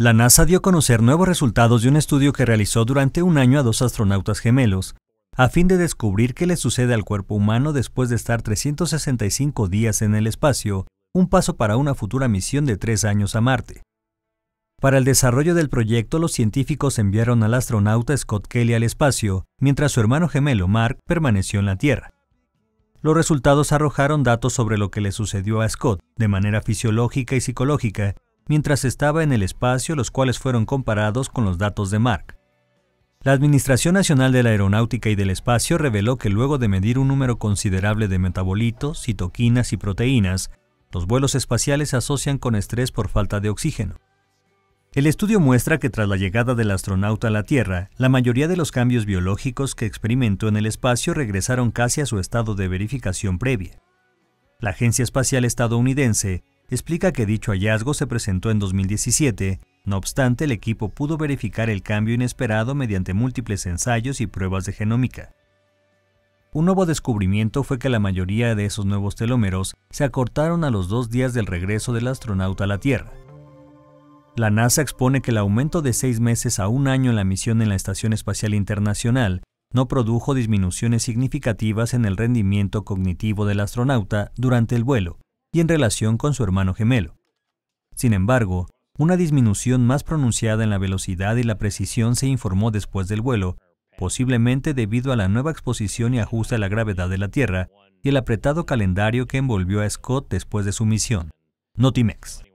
La NASA dio a conocer nuevos resultados de un estudio que realizó durante un año a dos astronautas gemelos, a fin de descubrir qué le sucede al cuerpo humano después de estar 365 días en el espacio, un paso para una futura misión de tres años a Marte. Para el desarrollo del proyecto, los científicos enviaron al astronauta Scott Kelly al espacio, mientras su hermano gemelo Mark permaneció en la Tierra. Los resultados arrojaron datos sobre lo que le sucedió a Scott de manera fisiológica y psicológica mientras estaba en el espacio, los cuales fueron comparados con los datos de Mark. La Administración Nacional de la Aeronáutica y del Espacio reveló que luego de medir un número considerable de metabolitos, citoquinas y proteínas, los vuelos espaciales se asocian con estrés por falta de oxígeno. El estudio muestra que tras la llegada del astronauta a la Tierra, la mayoría de los cambios biológicos que experimentó en el espacio regresaron casi a su estado de verificación previa. La Agencia Espacial Estadounidense explica que dicho hallazgo se presentó en 2017, no obstante el equipo pudo verificar el cambio inesperado mediante múltiples ensayos y pruebas de genómica. Un nuevo descubrimiento fue que la mayoría de esos nuevos telómeros se acortaron a los dos días del regreso del astronauta a la Tierra. La NASA expone que el aumento de seis meses a un año en la misión en la Estación Espacial Internacional no produjo disminuciones significativas en el rendimiento cognitivo del astronauta durante el vuelo, y en relación con su hermano gemelo. Sin embargo, una disminución más pronunciada en la velocidad y la precisión se informó después del vuelo, posiblemente debido a la nueva exposición y ajuste a la gravedad de la Tierra y el apretado calendario que envolvió a Scott después de su misión. Notimex.